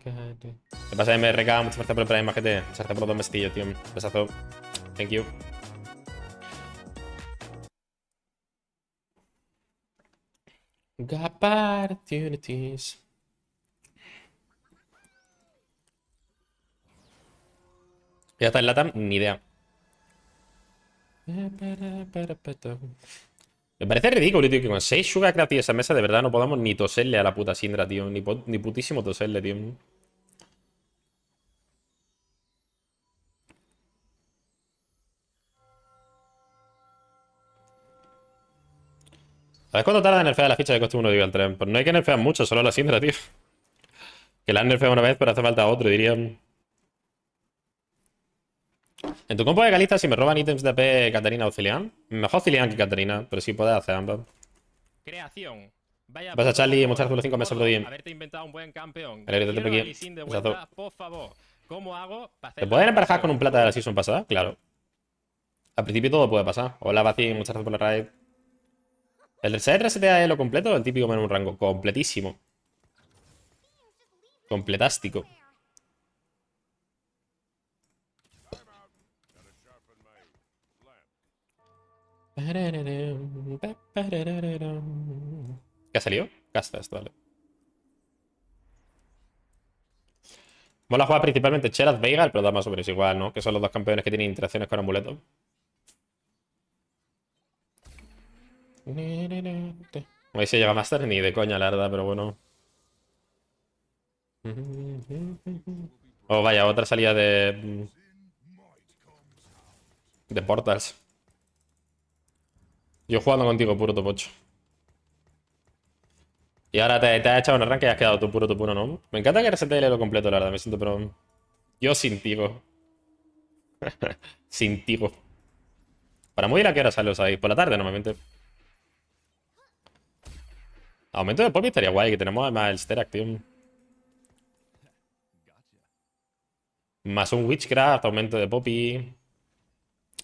¿Qué pasa, MRK? Mucha gracias por el Prime, majete. Muchas gracias por todo el mestillo, tío. Un besazo. Thank you. Gap opportunities. Ya está en LATAM, ni idea. Me parece ridículo, tío, que con 6 Sugar y esa mesa de verdad no podamos ni toserle a la puta Sindra, tío. Ni, ni putísimo toserle, tío. ¿Sabes cuánto tarda en nerfear la ficha de costumbre digo al tren? Pues no hay que nerfear mucho, solo la Sindra, tío. Que la han nerfeado una vez, pero hace falta otro, dirían... En tu compo de Galiza si me roban ítems de AP, Caterina o Cilian. Mejor Cilian que Caterina, pero sí puede hacer ambas. Creación. Vaya Vas a Charlie gracias por los 5 meses por día. Haberte inventado un buen campeón. te ¿Cómo hago ¿Te pueden emparejar con un plata de la season pasada? Claro. Al principio todo puede pasar. Hola, Bacin. muchas gracias por la raid. ¿El set resetea es lo completo o el típico menú un rango? Completísimo. Completástico. ¿Qué ha salido? Castas, vale. a jugar principalmente Cheraz Veigar, pero da más o menos igual, ¿no? Que son los dos campeones que tienen interacciones con Amuleto Ahí se llega Master ni de coña, la verdad, pero bueno. O oh, vaya, otra salida de... De Portals. Yo jugando contigo, puro topocho. Y ahora te, has echado un arranque y has quedado tu puro tu puro, ¿no? Me encanta que RCTL lo completo, la verdad. Me siento pero... Yo sin tigo. sin tigo. Para ir ¿a qué hora sales ahí? Por la tarde, normalmente. Aumento de poppy estaría guay, que tenemos además el Sterak, tío. Más un Witchcraft, aumento de Poppy.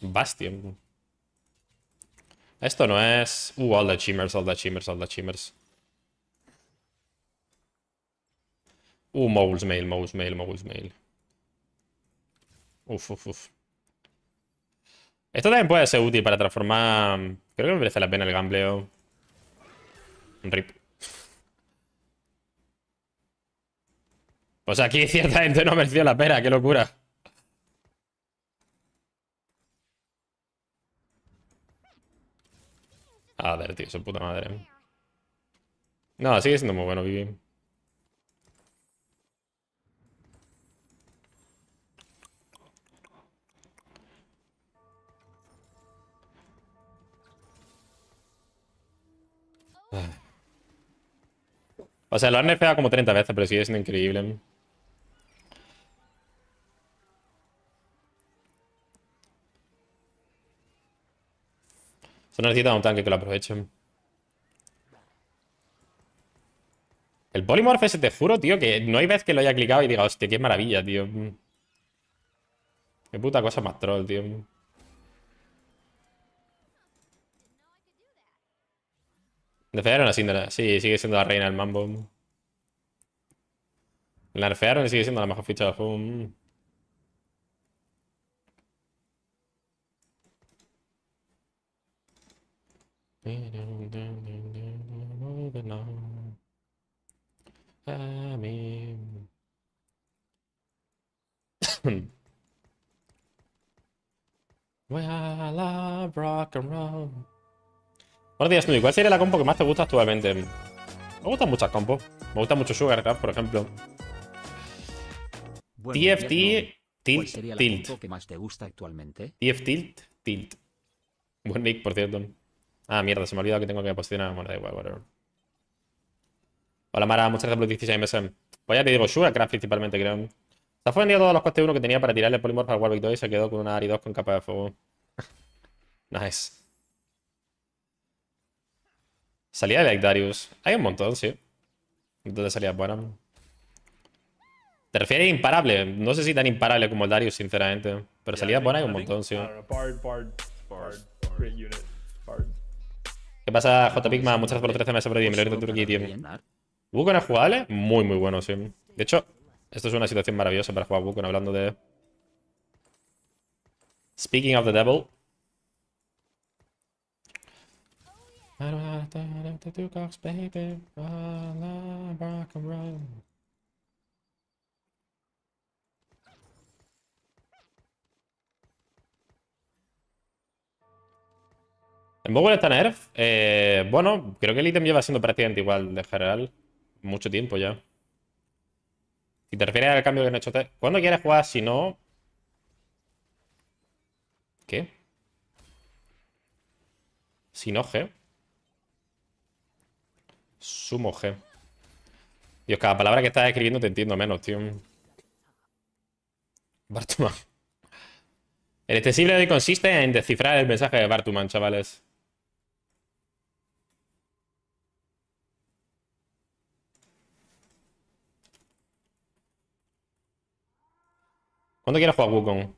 Bastion. Esto no es... Uh, all the chimers, all the chimers, all the chimers. Uh, moles mail, moles mail, moles mail. Uf, uf, uf. Esto también puede ser útil para transformar... Creo que me merece la pena el gambleo. Rip. Pues aquí ciertamente no ha merecido la pena, qué locura. A ver, tío, su puta madre. Eh. No, sigue siendo muy bueno, Vivi. O sea, lo han nerfeado como 30 veces, pero sigue siendo increíble. Eh. No necesita un tanque que lo aprovechen. El Polymorph ese te juro, tío, que no hay vez que lo haya clicado y diga, hostia, qué maravilla, tío. Qué puta cosa más troll, tío. Defearon a síndrome. Sí, sigue siendo la reina del mambo. Nerfearon y sigue siendo la mejor ficha del juego. Amén. rock and roll. días, ¿Cuál sería la compo que más te gusta actualmente? Me gustan muchas compos. Me gusta mucho Sugarcraft, por ejemplo. TFT Tilt, tilt. que más te gusta actualmente? Tilt, Tilt. Buen nick, por cierto. Ah, mierda, se me ha olvidado que tengo que posicionar. Bueno, da igual, whatever. Hola Mara, muchas gracias por los 16 meses. Pues Voy a te digo, craft principalmente, creo. Se fue vendido todos los costes 1 que tenía para tirarle el polymorph al Warwick 2 y se quedó con una Ari 2 con capa de fuego. nice. Salida de Darius. Hay un montón, sí. Entonces salidas buenas. Te refieres a imparable. No sé si tan imparable como el Darius, sinceramente. Pero salidas buenas hay un montón, sí. ¿Qué pasa, JPigma? Muchas gracias por los 13 meses por he de Turquía, tío. Wukong es jugable, muy, muy bueno, sí. De hecho, esto es una situación maravillosa para jugar Wukong, hablando de... Speaking of the devil. En está nerf. Eh, bueno, creo que el ítem lleva siendo prácticamente igual de general. Mucho tiempo ya. Si te refieres al cambio que han hecho... ¿Cuándo quieres jugar? Si no... ¿Qué? Si no, G. Sumo G. Dios, cada palabra que estás escribiendo te entiendo menos, tío. Bartuman. El hoy consiste en descifrar el mensaje de Bartuman, chavales. ¿Cuándo quieras jugar Wukong?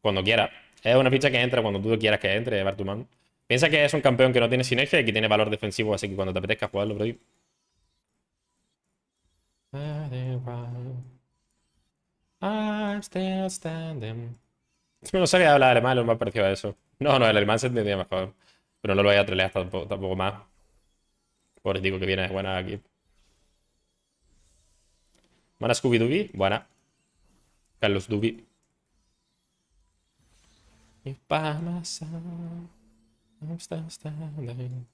Cuando quiera. Es una ficha que entra cuando tú quieras que entre, Bartuman. Piensa que es un campeón que no tiene sinergia y que tiene valor defensivo, así que cuando te apetezca jugarlo, bro. Es que No sabía hablar alemán, lo más parecido a eso. No, no, el alemán se entendía mejor. Pero no lo voy a trelear tampoco, más. Por digo que viene buena aquí. ¿Buena Scooby-Dooby? Buena. Carlos Dubi. I'm still standing.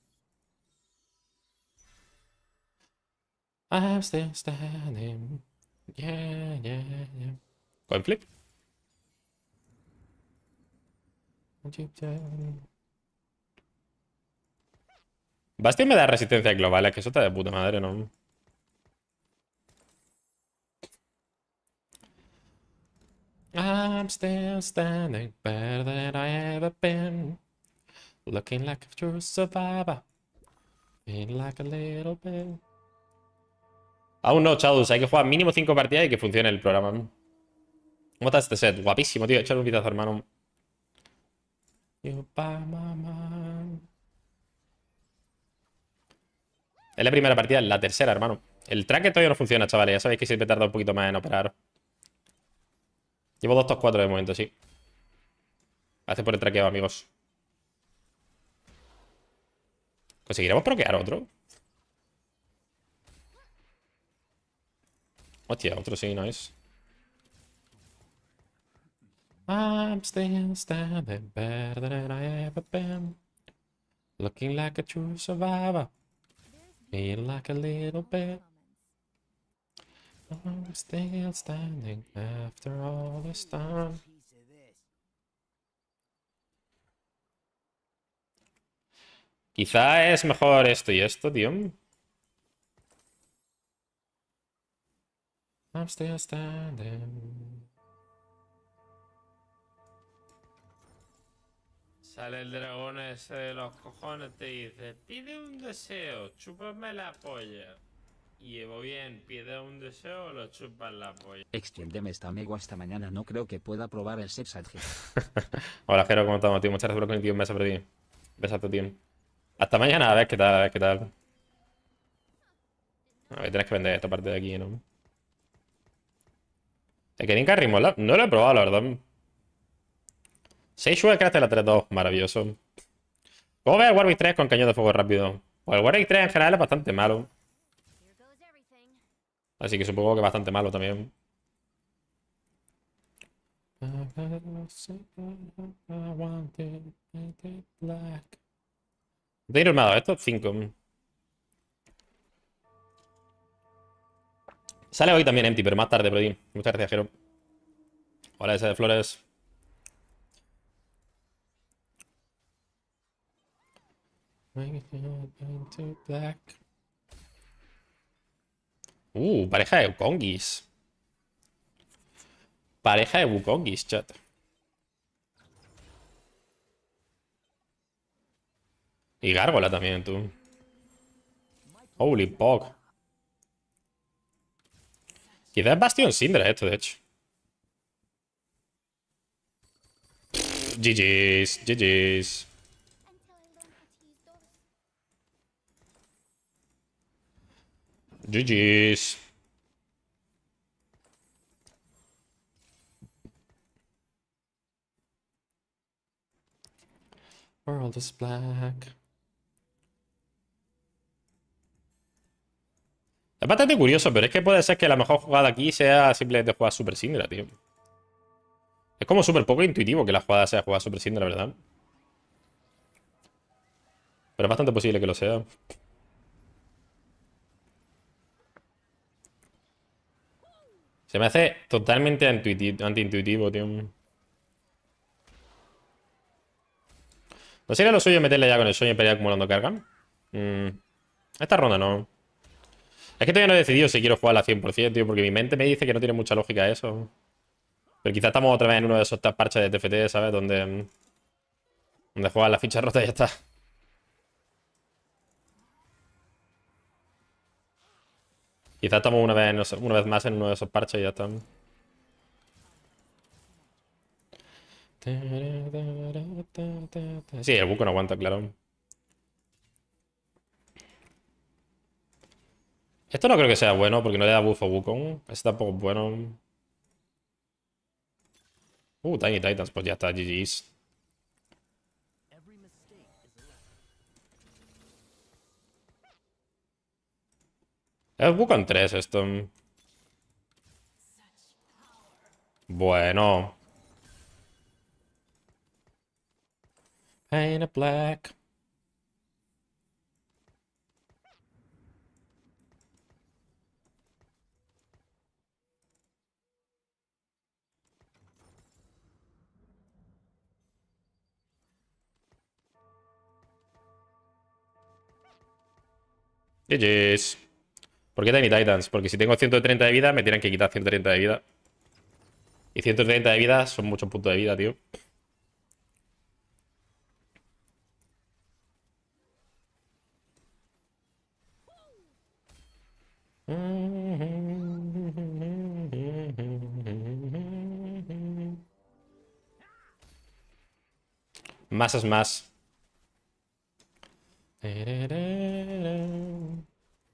me da resistencia global, es que eso está de puta madre, ¿no? I'm still standing better than I ever been. Looking like a true survivor. like a little bit. Aún no, chavos Hay que jugar mínimo 5 partidas y que funcione el programa. está este set? Guapísimo, tío. Echar un vistazo, hermano. Es la primera partida, la tercera, hermano. El tracker todavía no funciona, chavales. Ya sabéis que siempre tarda un poquito más en operar. Llevo dos top 4 de momento, sí. Gracias por el traqueo, amigos. ¿Conseguiremos proquear otro? Hostia, otro sí, nice. I'm still standing better than I ever been. Looking like a true survivor. Feeling like a little bit. I'm still standing after all this time. Quizá es mejor esto y esto, tío. I'm still standing. Sale el dragón ese de los cojones, te dice, pide un deseo, chúpame la polla. Llevo bien pide un deseo o lo chupan la polla. Extiéndeme esta megua hasta mañana, no creo que pueda probar el G. Hola, Jero, ¿cómo estamos, tío? Muchas gracias por el tío. Un beso por ti. Besazo, tío. Hasta mañana, a ver qué tal, a ver qué tal. A ver, tienes que vender esta parte de aquí, ¿no? El Keninka Rimola, no lo he probado, la verdad. 6 Sugarcraft de la 3-2, maravilloso. ¿Cómo ves el Warwick 3 con cañón de fuego rápido? Pues el Warwick 3 en general es bastante malo. Así que supongo que bastante malo también. ir armado esto? cinco. Sale hoy también Empty, pero más tarde, Brody. Muchas gracias, Jero. Hola, esa de Flores. Uh, pareja de Wukongis. Pareja de Wukongis, chat. Y Gárgola también, tú. Holy pog. Quizás Bastión Sindra esto, de hecho. GG's, GG's. GG's. World is black. Es bastante curioso, pero es que puede ser que la mejor jugada aquí sea simplemente jugar Super Syndra, tío. Es como súper poco intuitivo que la jugada sea jugar Super la ¿verdad? Pero es bastante posible que lo sea. Se me hace totalmente antiintuitivo, tío. ¿No sería lo suyo meterle ya con el sueño y pelear acumulando carga? Mm, esta ronda no. Es que todavía no he decidido si quiero jugar a 100%, tío, porque mi mente me dice que no tiene mucha lógica eso. Pero quizás estamos otra vez en uno de esos parches de TFT, ¿sabes? Donde, mm, donde juegas la ficha rota y ya está. Quizás estamos una vez, una vez más en uno de esos parches y ya están. Sí, el buco no aguanta, claro. Esto no creo que sea bueno porque no le da buff a Wukong. Este tampoco es bueno. Uh, Tiny Titans, pues ya está, GG's. Es Wukong 3 esto. Bueno. Paint a black. GG's. ¿Por qué tenía Titans? Porque si tengo 130 de vida, me tienen que quitar 130 de vida. Y 130 de vida son muchos puntos de vida, tío. Más es más.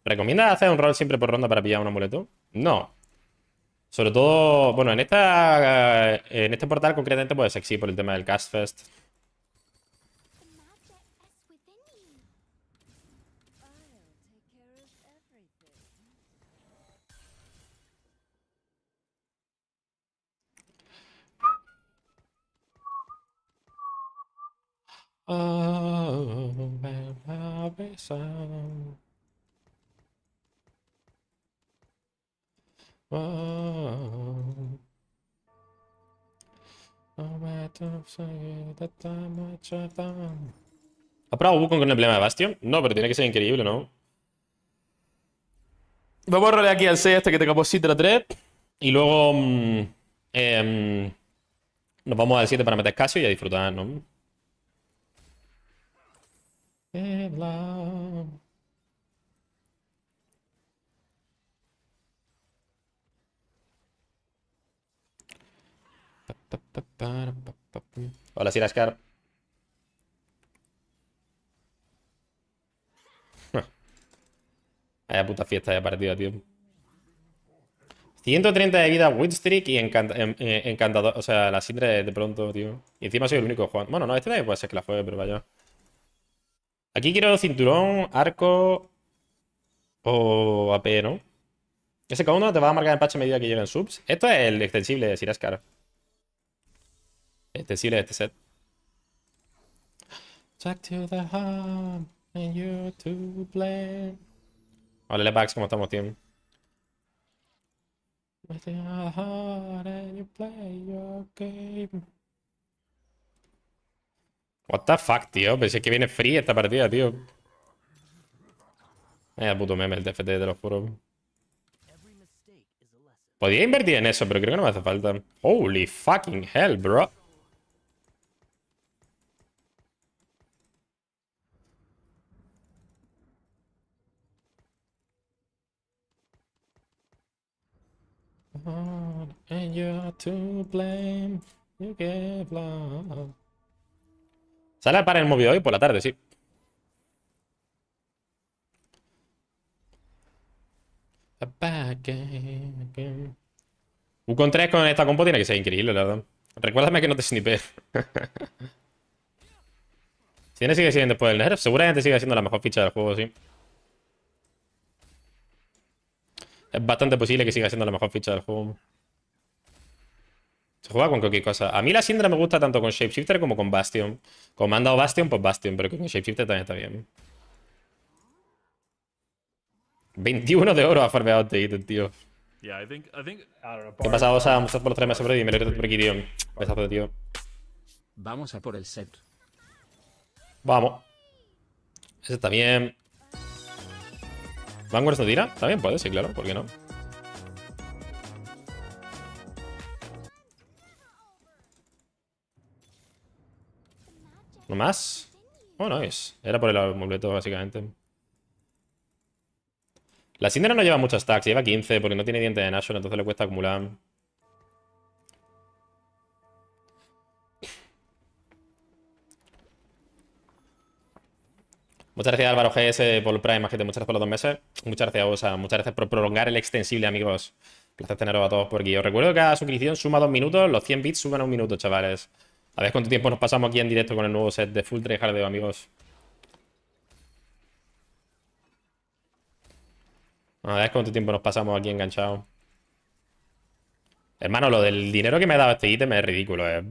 ¿Recomiendas hacer un rol siempre por ronda para pillar un amuleto? No. Sobre todo, bueno, en esta eh, en este portal concretamente puede ser por el tema del Castfest. Oh, ¿Ha probado Wukong con el emblema de Bastion? No, pero tiene que ser increíble, ¿no? Vamos a rolear aquí al 6 Este que te Citra la 3. Y luego... Mm, em, nos vamos al 7 para meter caso y a disfrutar, ¿no? Hola, Sirascar. Ah. Vaya puta fiesta de partida, tío. 130 de vida Windstreak y em, eh, encantador. O sea, la Sindre de, pronto, tío. Y encima soy el único Juan. Bueno, no, este también puede ser que la juegue, pero vaya. Aquí quiero cinturón, arco o AP, ¿no? Ese K1 te va a marcar en patch a medida que lleven subs. Esto es el extensible de Sirascar. Te este de este set. Back to ¿cómo estamos, tío? What the fuck, tío. Pensé que viene free esta partida, tío. Eh, puto meme el TFT, de los juro. Podría invertir en eso, pero creo que no me hace falta. Holy fucking hell, bro. And are to blame. You ¿Sale para el móvil hoy? Por la tarde, sí. Un con 3 con esta compo tiene que ser increíble, la verdad. Recuérdame que no te Si Tiene sigue siendo después del nerf. Seguramente sigue siendo la mejor ficha del juego, sí. Es bastante posible que siga siendo la mejor ficha del juego. Se juega con cualquier cosa. A mí la Sindra me gusta tanto con Shapeshifter como con Bastion. Como me han dado Bastion, pues Bastion, pero con Shapeshifter también está bien. 21 de oro ha farmeado este ítem, tío. ¿Qué pasa, Osa? Muchas por los tres meses, sobre Y me lo por aquí, tío. Vamos a por el set. Vamos. Ese está bien. ¿Vanguard no tira? También puede, sí, claro. ¿Por qué no? ¿No más? Oh, es. Era por el amuleto, básicamente. La Syndra no lleva muchos stacks, lleva 15 porque no tiene diente de Nashor, entonces le cuesta acumular. Muchas gracias Álvaro GS por el Prime, gente. Muchas gracias por los dos meses. Muchas gracias Osa. muchas gracias por prolongar el extensible, amigos. a teneros a todos por aquí. Os recuerdo que cada suscripción suma dos minutos, los 100 bits suman un minuto, chavales. A ver cuánto tiempo nos pasamos aquí en directo con el nuevo set de Full Trade Hardeo, amigos. A ver cuánto tiempo nos pasamos aquí enganchados. Hermano, lo del dinero que me ha dado este ítem es ridículo, eh.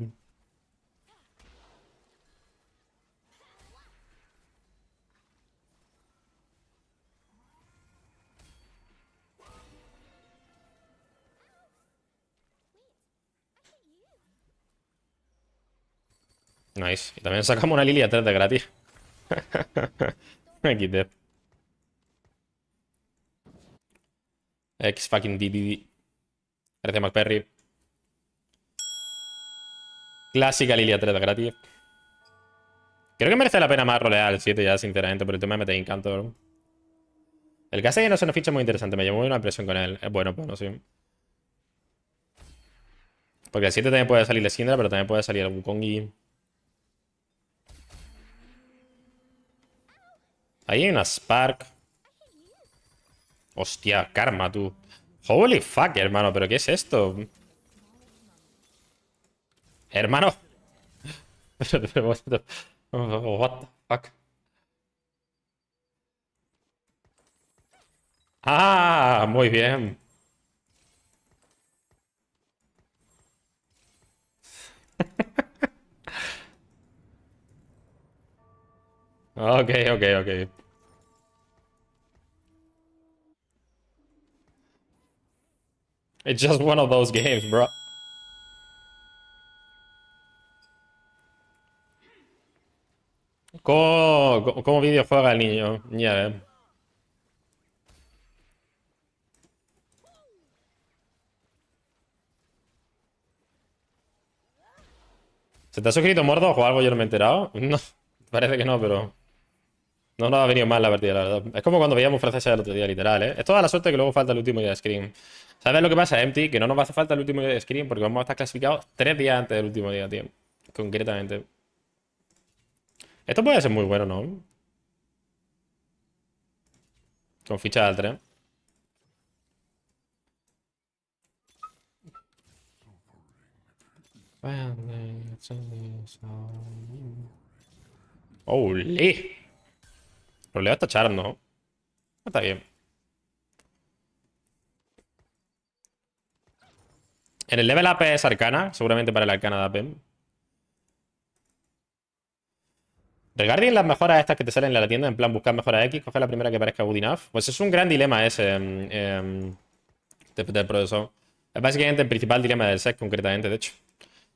Nice. Y también sacamos una Lilia 3 de gratis. Me quité. X fucking DDD. Gracias, McPerry. Clásica Lilia 3 de gratis. Creo que merece la pena más rolear el 7 ya, sinceramente, pero el tema de meter encanto, El que no se nos ficha muy interesante. Me llevó una impresión con él. Es bueno, bueno, pues, sí. Porque el 7 también puede salir la Sindra, pero también puede salir el Wukong y... Ahí hay una Spark. Hostia, karma, tú. Holy fuck, hermano, ¿pero qué es esto? Hermano. What the fuck? Ah, muy bien. Ok, ok, ok. Es just one of those games, bro. ¿Cómo, videojuega el niño? Ya, ¿Se te ha suscrito Mordo o algo? Yo no me he enterado. No, parece que no, pero... No nos ha venido mal la partida, la verdad. Es como cuando veíamos franceses el otro día, literal, ¿eh? Es toda la suerte que luego falta el último día de screen. ¿Sabes lo que pasa, Empty? Que no nos va a hacer falta el último día de screen porque vamos a estar clasificados tres días antes del último día, tío. Concretamente. Esto puede ser muy bueno, ¿no? Con ficha de Oh, lee. Pero problema está tachar, ¿no? Está bien. En el level AP es arcana, seguramente para el arcana de AP. Regarding las mejoras estas que te salen en la tienda, en plan buscar mejoras X, coger la primera que parezca good enough. Pues es un gran dilema ese em, em, del profesor. Es básicamente el principal dilema del set, concretamente, de hecho.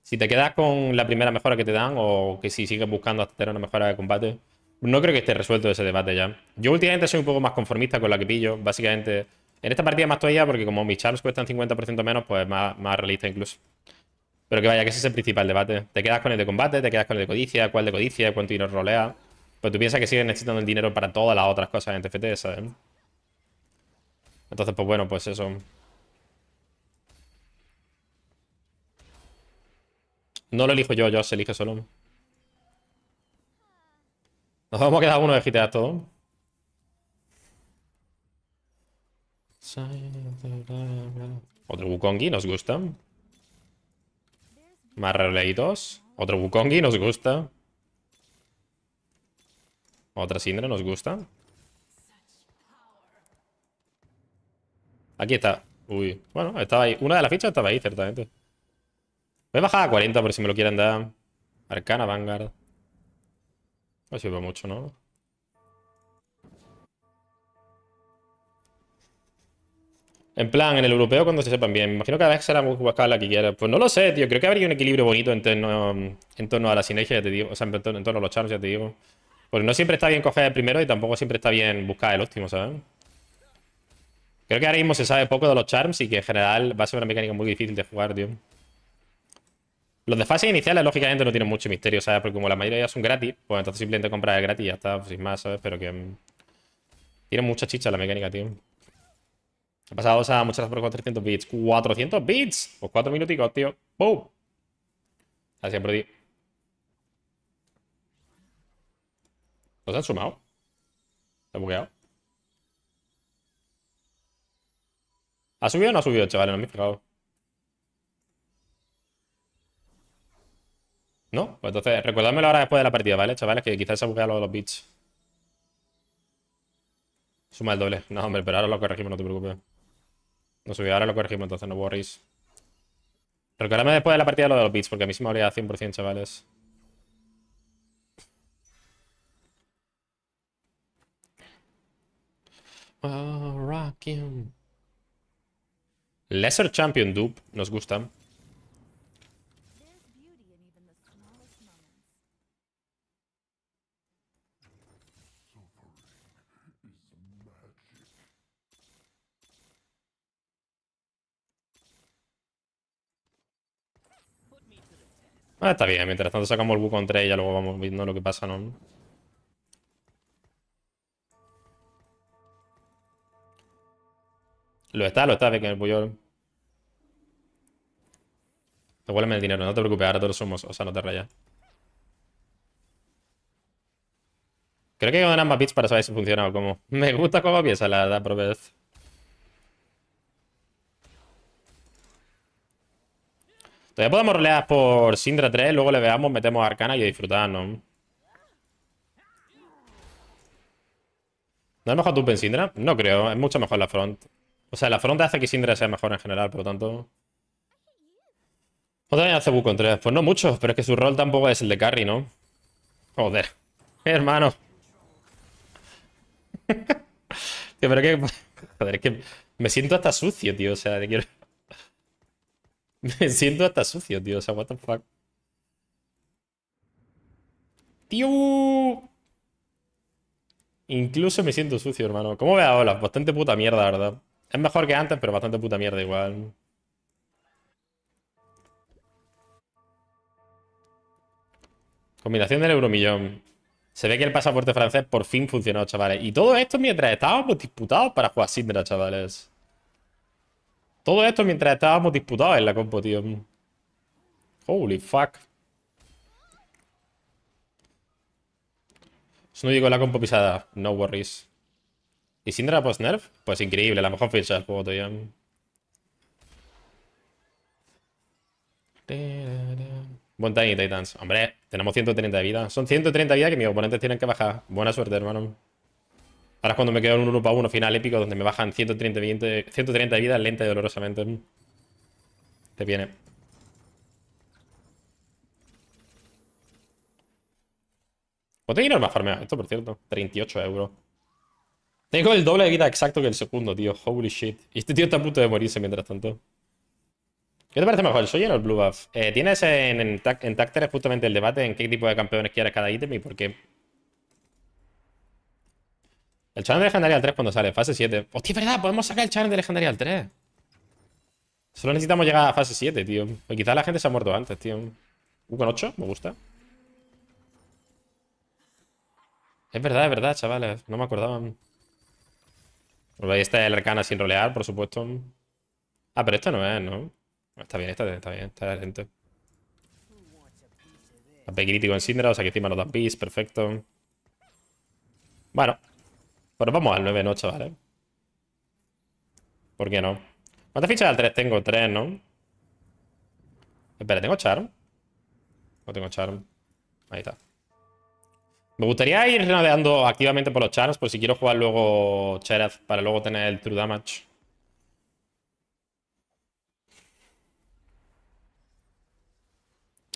Si te quedas con la primera mejora que te dan o que si sigues buscando hasta tener una mejora de combate, no creo que esté resuelto ese debate ya. Yo últimamente soy un poco más conformista con la que pillo. Básicamente, en esta partida más todavía, porque como mis charms cuestan 50% menos, pues más, más realista incluso. Pero que vaya, que ese es el principal debate. Te quedas con el de combate, te quedas con el de codicia, cuál de codicia, cuánto dinero rolea. Pues tú piensas que siguen necesitando el dinero para todas las otras cosas en TFT, ¿sabes? Entonces, pues bueno, pues eso. No lo elijo yo, yo se elige solo. Nos vamos a quedar uno de GTA todo. Otro Wukongi, nos gusta. Más releitos. Otro Wukongi, nos gusta. Otra Sindra, nos gusta. Aquí está. Uy, bueno, estaba ahí. Una de las fichas estaba ahí, ciertamente. Voy a bajar a 40 por si me lo quieren dar. Arcana Vanguard. Ah, sirve mucho, ¿no? En plan, en el europeo cuando se sepan bien. imagino que cada vez será buscar la que quiera. Pues no lo sé, tío. Creo que habría un equilibrio bonito en torno, en torno a la sinergia, ya te digo. O sea, en torno, a los charms, ya te digo. Pues no siempre está bien coger el primero y tampoco siempre está bien buscar el óptimo, ¿sabes? Creo que ahora mismo se sabe poco de los charms y que en general va a ser una mecánica muy difícil de jugar, tío. Los de fase iniciales, lógicamente, no tienen mucho misterio, ¿sabes? Porque como la mayoría ya son gratis, pues entonces simplemente comprar el gratis y ya está, sin más, ¿sabes? Pero que... Mm, tiene mucha chicha la mecánica, tío. Ha pasado, o sea, muchas por 400 bits. ¿400 bits? Pues 4 minuticos, tío. ¡Pum! Así siempre di. ¿Los han sumado? ¿Se ha bugueado? ¿Ha subido o no ha subido, chavales? No me he fijado. ¿No? Pues entonces, recordadmelo ahora después de la partida, ¿vale, chavales? Que quizás se ha lo de los bits. Suma el doble. No, hombre, pero ahora lo corregimos, no te preocupes. No subí, ahora lo corregimos, entonces no worries. Recordadme después de la partida lo de los bits, porque a mí sí me habría 100%, chavales. Lesser Champion Dupe, nos gusta. Ah, está bien. Mientras tanto sacamos el con 3 y ya luego vamos viendo lo que pasa, ¿no? Lo está, lo está, ve que el Te vuelve el dinero, no te preocupes, ahora todos somos, o sea, no te rayas. Creo que ganar más bits para saber si funciona o cómo. Me gusta cómo piensa la edad, vez. Todavía podemos rolear por Sindra 3, luego le veamos, metemos Arcana y disfrutar, ¿No ¿No es mejor en Sindra? No creo, es mucho mejor la front. O sea, la front hace que Sindra sea mejor en general, por lo tanto... ¿Cuánto daño hace buco 3? Pues no mucho, pero es que su rol tampoco es el de carry, ¿no? Joder. Hermano. tío, pero que... Joder, es que me siento hasta sucio, tío. O sea, te quiero... Me siento hasta sucio, tío. O sea, what the fuck. Tío. Incluso me siento sucio, hermano. ¿Cómo ve ahora, Bastante puta mierda, ¿verdad? Es mejor que antes, pero bastante puta mierda igual. Combinación del euromillón. Se ve que el pasaporte francés por fin funcionó, chavales. Y todo esto mientras estábamos disputados para jugar Sindra, chavales. Todo esto mientras estábamos disputados en la compo, tío. Holy fuck. Snoopy con la compo pisada. No worries. ¿Y Sindra post-nerf? Pues increíble, la mejor ficha del juego todavía. Buen Tiny Titans. Hombre, tenemos 130 de vida. Son 130 de vida que mis oponentes tienen que bajar. Buena suerte, hermano. Ahora es cuando me quedo en un 1 para 1 final épico donde me bajan 130, vidas lenta y dolorosamente. Mm. Te viene. ¿Cuánto dinero me ha esto, por cierto? 38 euros. Tengo el doble de vida exacto que el segundo, tío. Holy shit. Y este tío está a punto de morirse mientras tanto. ¿Qué te parece mejor, el Soyen o el Blue Buff? Eh, tienes en, en, justamente el debate en qué tipo de campeones quieres cada ítem y por qué. El challenge de legendaria al 3 cuando sale, fase 7. Hostia, es verdad, podemos sacar el challenge de legendaria al 3. Solo necesitamos llegar a fase 7, tío. y quizás la gente se ha muerto antes, tío. Un con 8, me gusta. Es verdad, es verdad, chavales. No me acordaban. Ahí está el arcana sin rolear, por supuesto. Ah, pero esto no es, ¿no? Está bien, está bien, está bien. Está lento. Ape crítico en Syndra, o sea que encima nos da pis, perfecto. Bueno, pero vamos al 9-8, ¿vale? ¿Por qué no? ¿Cuántas fichas al 3 tengo? 3, ¿no? Espera, ¿tengo charm? No tengo charm. Ahí está. Me gustaría ir renodeando activamente por los charms por si quiero jugar luego Cheraz para luego tener el True Damage.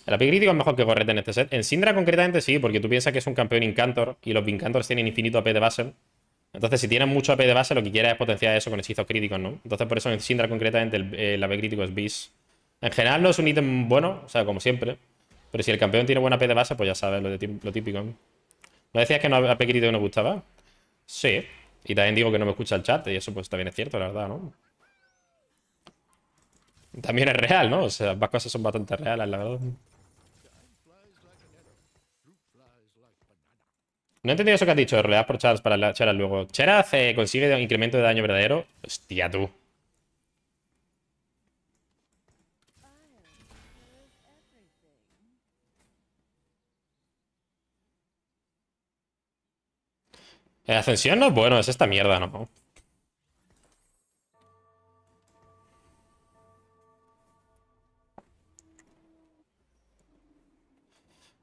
El AP crítico es mejor que Correte en este set. En Syndra concretamente sí, porque tú piensas que es un campeón Incantor y los Incantors tienen infinito AP de base. Entonces, si tienes mucho AP de base, lo que quieres es potenciar eso con hechizos críticos, ¿no? Entonces, por eso en Syndra, concretamente el, AP crítico es bis. En general no es un ítem bueno, o sea, como siempre. Pero si el campeón tiene buena AP de base, pues ya sabes lo, típico. ¿no? decías que no AP crítico no gustaba? Sí. Y también digo que no me escucha el chat, y eso pues también es cierto, la verdad, ¿no? También es real, ¿no? O sea, ambas cosas son bastante reales, la verdad. No he entendido eso que has dicho, das por Charas para la Charas luego. Cheraz eh, consigue un incremento de daño verdadero. Hostia, tú. ascensión no es bueno, es esta mierda, ¿no?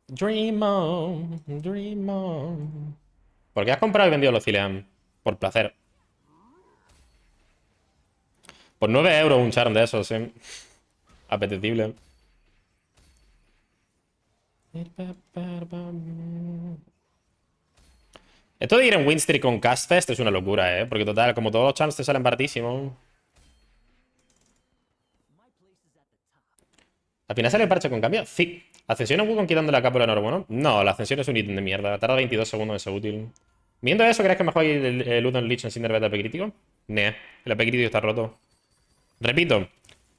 Dream on, dream on. ¿Por qué has comprado y vendido los Cilean? Por placer. Por 9 euros un charm de esos, ¿eh? Apetecible. Esto de ir en Winstreak con Castfest es una locura, ¿eh? Porque total, como todos los charms te salen baratísimo ¿Al final sale el parche con cambio? Sí. ¿Ascensiona Wukong quitando la de normal, no? No, la ascensión es un ítem de mierda. Tarda 22 segundos en ser útil. Viendo eso, ¿crees que mejor hay el, el Lich en de AP crítico? Né, el AP crítico está roto. Repito,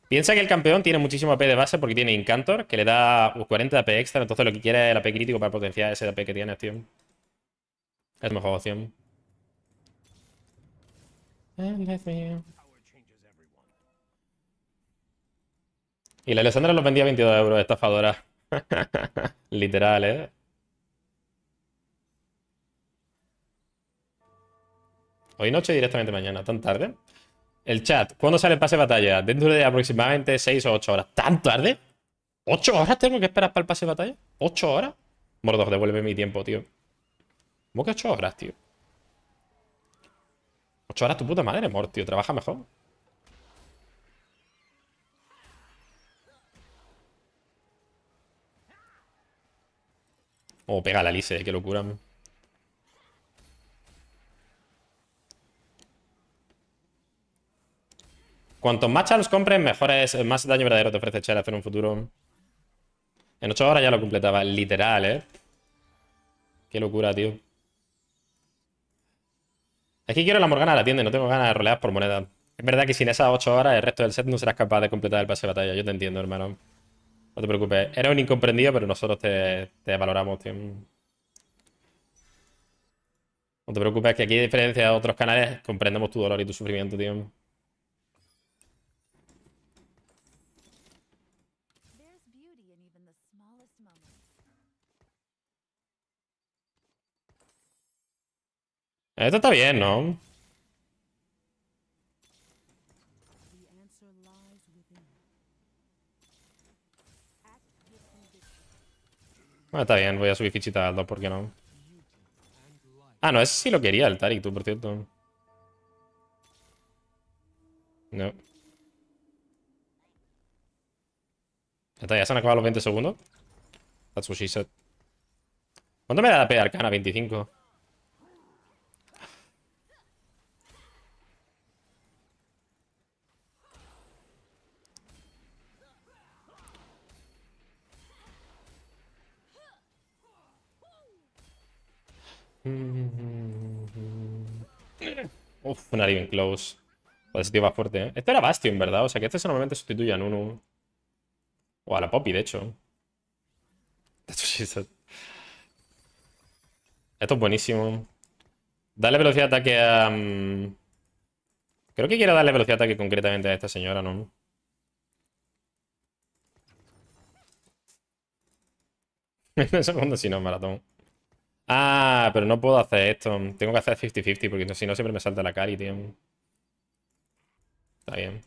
piensa que el campeón tiene muchísimo AP de base porque tiene Incantor, que le da 40 de AP extra, entonces lo que quiere es el AP crítico para potenciar ese AP que tiene, tío. Es mejor opción. Y la Alessandra los vendía 22 euros, estafadora. Literal, ¿eh? Hoy noche directamente mañana, tan tarde. El chat, ¿cuándo sale el pase de batalla? Dentro de aproximadamente 6 o 8 horas. ¿Tan tarde? ¿8 horas tengo que esperar para el pase de batalla? ¿8 horas? Mordor, devuelve mi tiempo, tío. ¿Cómo que 8 horas, tío? 8 horas tu puta madre, Mordor tío. Trabaja mejor. Oh, pega la Lice, qué locura. Cuantos más charms compres, es. más daño verdadero te ofrece Cher hacer un futuro. En 8 horas ya lo completaba, literal, ¿eh? Qué locura, tío. Es que quiero la Morgana a la tienda no tengo ganas de rolear por moneda. Es verdad que sin esas 8 horas el resto del set no serás capaz de completar el pase de batalla. Yo te entiendo, hermano. No te preocupes, era un incomprendido, pero nosotros te, valoramos, tío. No te preocupes, que aquí, a diferencia de otros canales, comprendemos tu dolor y tu sufrimiento, tío. Esto está bien, ¿no? Ah, está bien, voy a subir fichita al 2, ¿por qué no? Ah, no, ese sí lo quería el Tarik, tú, por cierto. No. Está, ya se han acabado los 20 segundos. That's ¿Cuánto me da la P arcana? 25. Uff, una even Close. Puede ese tío va fuerte, ¿eh? Este era Bastion, ¿verdad? O sea, que este se normalmente sustituye a Nunu. O a la Poppy, de hecho. Esto es buenísimo. Dale velocidad de ataque a... Mm, creo que quiero darle velocidad de ataque concretamente a esta señora, ¿no? Me segundo si no, maratón. Ah, pero no puedo hacer esto. Tengo que hacer 50-50 porque si no siempre me salta la cari, tío. Está bien.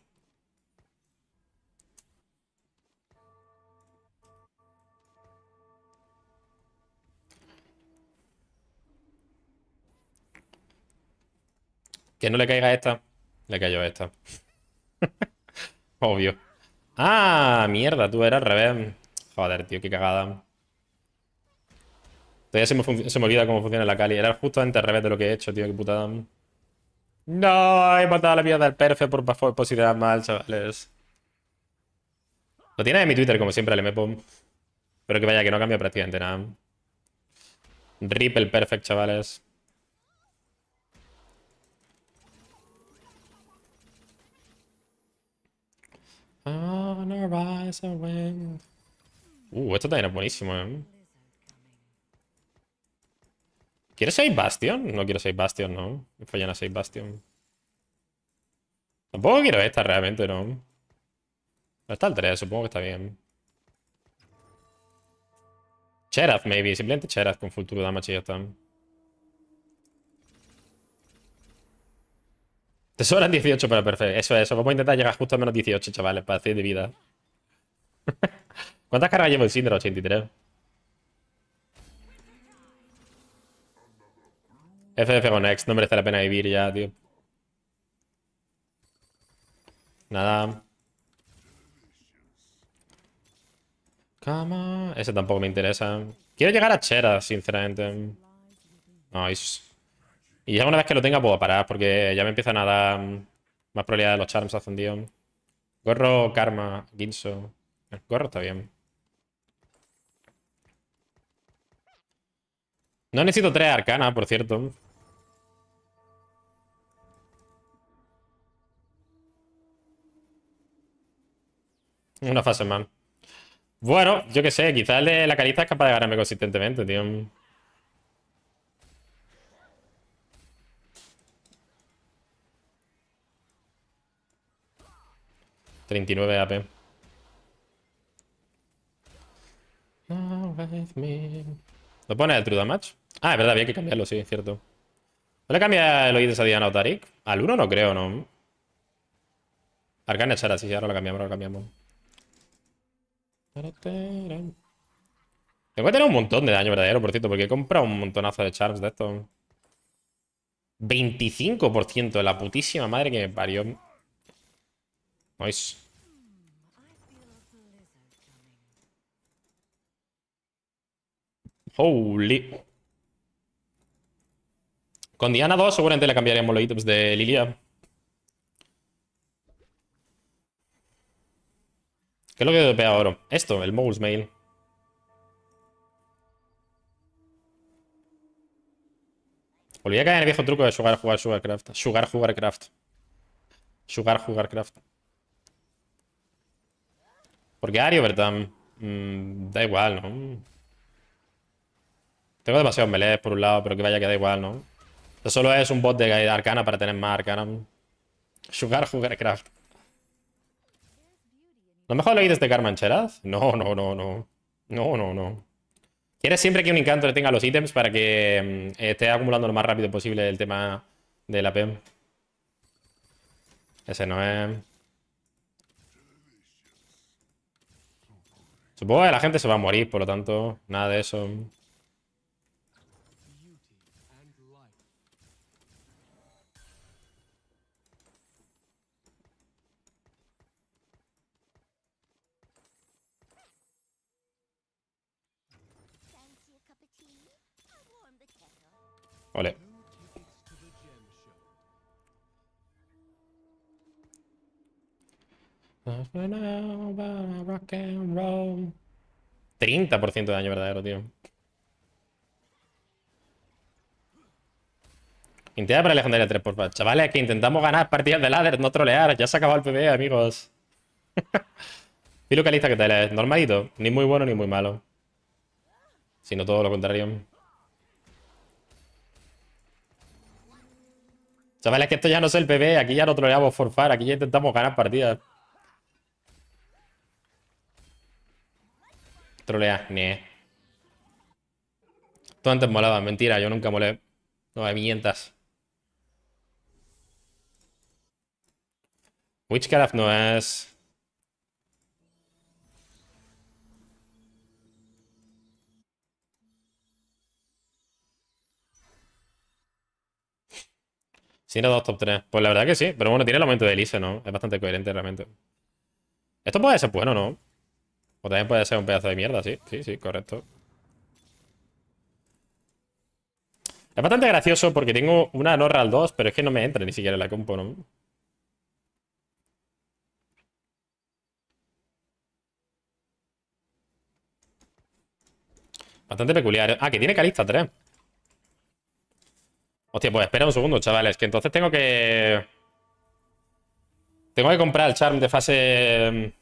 Que no le caiga esta. Le cayó esta. Obvio. Ah, mierda, tú eras al revés. Joder, tío, qué cagada. Todavía se me, olvida cómo funciona la Cali. Era justamente al revés de lo que he hecho, tío. Qué putada. No, he matado la mierda del perfe por posibilidad mal, chavales. Lo tiene en mi Twitter, como siempre, el MPOM. Pero que vaya, que no cambia prácticamente nada. Rip el perfect, chavales. Uh, esto también es buenísimo, eh. ¿Quieres 6 Bastion? No quiero 6 Bastion, no. Me fallan a 6 Bastion. Tampoco quiero esta realmente, no. No está el 3, supongo que está bien. Cheraf, maybe. Simplemente Cheraf con futuro damage y ya está. Te sobran 18 para perfecto. Eso es, eso. Vamos a intentar llegar justo a menos 18, chavales, para hacer de vida. ¿Cuántas cargas llevo el síndrome? 83. FF con X, no merece la pena vivir ya, tío. Nada. Cama. Ese tampoco me interesa. Quiero llegar a Chera, sinceramente. Nice. Y ya una vez que lo tenga puedo parar, porque ya me empiezan a dar más probabilidad de los charms ascendidos. Gorro, Karma, Ginzo, El eh, gorro está bien. No necesito tres arcanas, por cierto. Una fase más. Bueno, yo qué sé, quizás el de la carita es capaz de ganarme consistentemente, tío. ...39 AP. ¿Lo pone el True Damage? Ah, es verdad, había que cambiarlo, sí, es cierto. ¿No le cambia el oído de Diana o Tarik? Al 1 no creo, ¿no? Arcane Chara, sí, ahora lo cambiamos, ahora lo cambiamos. Tengo que tener un montón de daño verdadero, por cierto, porque he comprado un montonazo de charms de estos. 25% de la putísima madre que me parió. Nice. Holy. Con Diana 2 seguramente le cambiaríamos los ítems de Lilia. ¿Qué es lo que pega ahora? Esto, el Moguls Mail. Olvidé caer en el viejo truco de jugar, jugar, jugar craft. Jugar, jugar craft. Jugar, jugar craft. Porque Ario, verdad. Mm, da igual, ¿no? Tengo demasiados melees por un lado, pero que vaya que da igual, ¿no? Esto solo es un bot de arcana para tener más arcana. Sugar, jugar craft. ¿Lo mejor lo hay este Carmancheras. No, no, no, no. No, no, no. ¿Quieres siempre que un encanto le tenga los ítems para que mm, esté acumulando lo más rápido posible el tema de la PEM. Ese no es... Supongo que la gente se va a morir, por lo tanto, nada de eso. 30% de daño verdadero, tío. integra para legendaria 3, porfa. Chavales, que intentamos ganar partidas de ladder, no trolear. Ya se ha acabado el PB, amigos. ¿Y localista qué tal es? Normalito. Ni muy bueno ni muy malo. Sino todo lo contrario. Chavales, que esto ya no es el pv Aquí ya no troleamos forfar. Aquí ya intentamos ganar partidas. Trolea, nié Tú antes molabas, mentira, yo nunca molé. No hay mientas. Witchcraft no es... Si no dos top 3. Pues la verdad que sí, pero bueno, tiene el aumento de Elise, ¿no? Es bastante coherente realmente. Esto puede ser bueno, ¿no? O también puede ser un pedazo de mierda, sí. Sí, sí, correcto. Es bastante gracioso porque tengo una Norral 2, pero es que no me entra ni siquiera la compo, ¿no? Bastante peculiar. ¿eh? Ah, que tiene Calista 3. Hostia, pues espera un segundo, chavales. Que entonces tengo que... Tengo que comprar el charm de fase... Mm,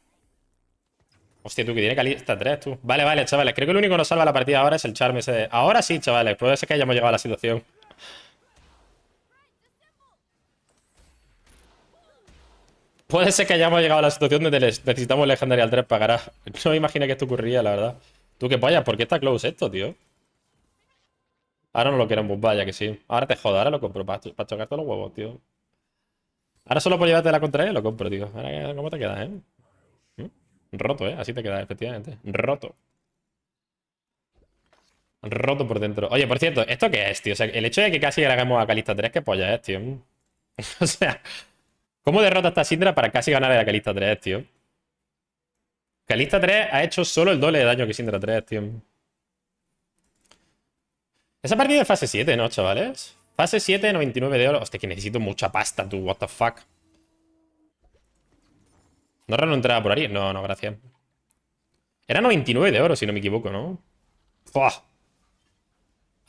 Hostia, tú que tiene calista 3, tú. Vale, vale, chavales. Creo que lo único que nos salva la partida ahora es el charme ese. Ahora sí, chavales. Puede ser que hayamos llegado a la situación. Puede ser que hayamos llegado a la situación donde necesitamos Legendary al 3 ganar No me imaginé que esto ocurría, la verdad. Tú que vaya, ¿por qué está close esto, tío? Ahora no lo queremos, vaya que sí. Ahora te jodo, ahora lo compro para, chocar los huevos, tío. Ahora solo por llevarte la contraria y lo compro, tío. Ahora, ¿cómo te quedas, eh? Roto, ¿eh? Así te queda, efectivamente. Roto. Roto por dentro. Oye, por cierto, ¿esto qué es, tío? O sea, el hecho de que casi le hagamos a Calista 3, qué polla es, tío. o sea, ¿cómo derrota esta Sindra para casi ganar a Calista 3, tío? Calista 3 ha hecho solo el doble de daño que Sindra 3, tío. Esa partida es fase 7, ¿no, chavales? Fase 7, 99 de oro. Hostia, que necesito mucha pasta, tú. What the fuck. No no entraba por ahí. No, no, gracias. Era 99 de oro, si no me equivoco, ¿no? ¡Fua!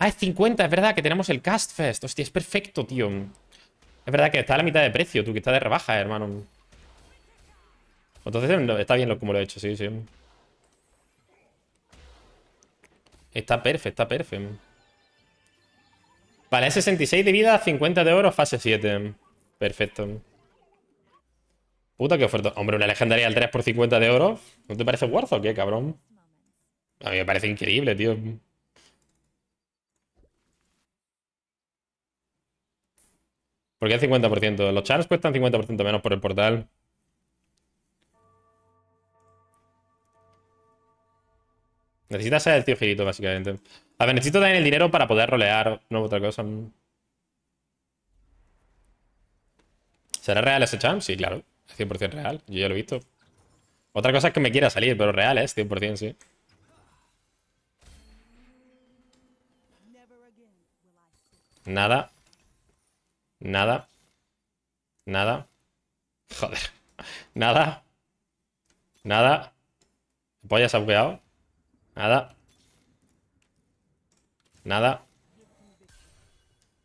Ah, es 50, es verdad que tenemos el Cast Fest. Hostia, es perfecto, tío. Es verdad que está a la mitad de precio, tú, que está de rebaja, hermano. Entonces está bien lo, como lo he hecho, sí, sí. Está perfecto, está perfecto. Vale, 66 de vida, 50 de oro, fase 7. Perfecto. Puta qué oferta. Hombre, una legendaria al 3 por 50 de oro. ¿No te parece worth o qué, cabrón? A mí me parece increíble, tío. ¿Por qué 50%? Los charms cuestan 50% menos por el portal. Necesitas ser el tío girito, básicamente. A ver, necesito también el dinero para poder rolear. No, otra cosa. ¿Será real ese charm? Sí, claro. 100% real, yo ya lo he visto. Otra cosa es que me quiera salir, pero real es 100%, sí. Nada. Nada. Nada. Joder. Nada. Nada. se ha bugueado. Nada. Nada.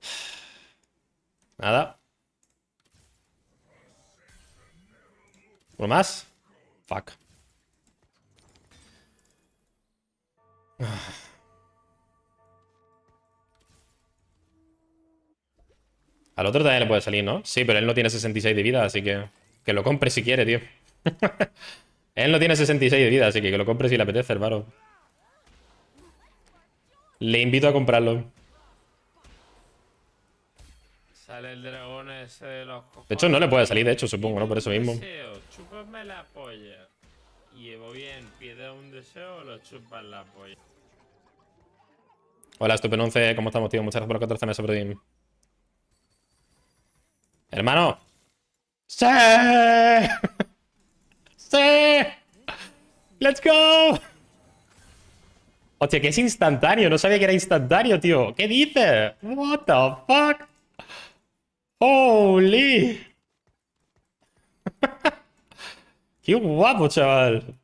Nada. más? Fuck. Al otro también le puede salir, ¿no? Sí, pero él no tiene 66 de vida, así que... Que lo compre si quiere, tío. él no tiene 66 de vida, así que que lo compre si le apetece, hermano. Le invito a comprarlo. Sale el dragón ese de De hecho, no le puede salir, de hecho, supongo, ¿no? Por eso mismo. Chúpame la polla. llevo bien, pide un deseo o lo chupas la polla. Hola, estupendo 11 ¿cómo estamos, tío? Muchas gracias por los 14 meses, Protein. ¡Hermano! ¡Sí! ¡Sí! ¡Let's go! Hostia, que es instantáneo. No sabía que era instantáneo, tío. ¿Qué dices? What the fuck? Holy. Qué guapo, chaval.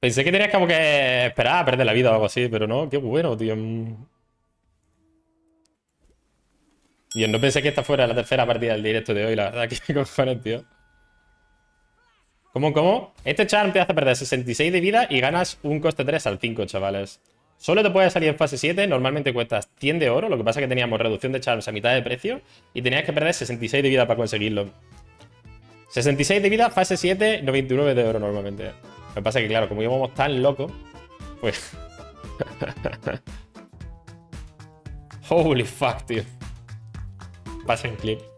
Pensé que tenías como que esperar a perder la vida o algo así, pero no, qué bueno, tío. Yo no pensé que esta fuera la tercera partida del directo de hoy, la verdad, qué cojones, tío. ¿Cómo, cómo? Este charm te hace perder 66 de vida y ganas un coste 3 al 5, chavales. Solo te puede salir en fase 7, normalmente cuestas 100 de oro, lo que pasa es que teníamos reducción de charms a mitad de precio y tenías que perder 66 de vida para conseguirlo. 66 de vida, fase 7, 99 de oro normalmente. Lo que pasa es que, claro, como íbamos tan loco, pues... Holy fuck, tío. Pasen clip.